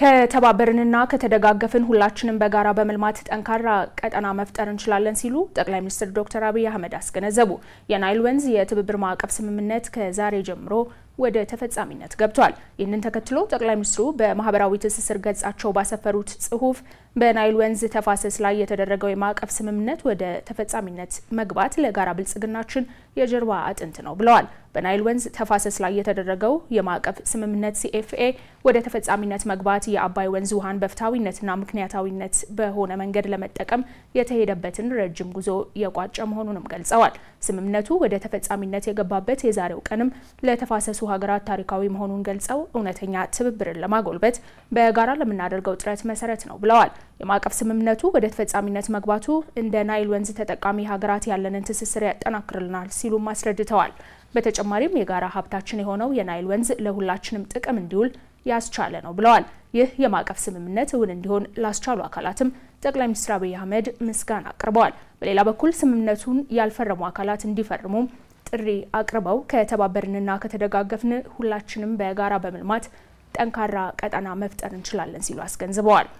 ከተባበርንና ከተደጋገፍን ሁላችንም በጋራ በመልማት ጠንካራ ቀጠና መፍጠር እንችላለን ሲሉ ጠቅላይ ሚኒስትር ዶክተር አብይ አህመድ አስገነዘቡ። የናይል ወንዝ የትብብር ማዕቀፍ ስምምነት ከዛሬ ጀምሮ ወደ ተፈጻሚነት ገብቷል። ይህንን ተከትሎ ጠቅላይ ሚኒስትሩ በማህበራዊ ትስስር ገጻቸው ባሰፈሩት ጽሁፍ በናይል ወንዝ ተፋሰስ ላይ የተደረገው የማዕቀፍ ስምምነት ወደ ተፈጻሚነት መግባት ለጋራ ብልጽግናችን የጀርባ አጥንት ነው ብለዋል። በናይል ወንዝ ተፋሰስ ላይ የተደረገው የማዕቀፍ ስምምነት ሲኤፍኤ ወደ ተፈጻሚነት መግባት የአባይ ወንዝ ውሃን በፍትሐዊነትና ምክንያታዊነት በሆነ መንገድ ለመጠቀም የተሄደበትን ረጅም ጉዞ የቋጨ መሆኑንም ገልጸዋል። ስምምነቱ ወደ ተፈጻሚነት የገባበት የዛሬው ቀንም ለተፋሰሱ ሀገራት ታሪካዊ መሆኑን ገልጸው እውነተኛ ትብብርን ለማጎልበት በጋራ ለምናደርገው ጥረት መሰረት ነው ብለዋል። የማዕቀፍ ስምምነቱ ወደ ተፈጻሚነት መግባቱ እንደ ናይል ወንዝ ተጠቃሚ ሀገራት ያለንን ትስስር ያጠናክርልናል ሲሉም አስረድተዋል። በተጨማሪም የጋራ ሀብታችን የሆነው የናይል ወንዝ ለሁላችንም ጥቅም እንዲውል ያስቻለ ነው ብለዋል። ይህ የማዕቀፍ ስምምነት እውን እንዲሆን ላስቻሉ አካላትም ጠቅላይ ሚኒስትር አብይ አህመድ ምስጋና አቅርበዋል። በሌላ በኩል ስምምነቱን ያልፈረሙ አካላት እንዲፈርሙም ጥሪ አቅርበው ከተባበርንና ከተደጋገፍን ሁላችንም በጋራ በመልማት ጠንካራ ቀጠና መፍጠር እንችላለን ሲሉ አስገንዝበዋል።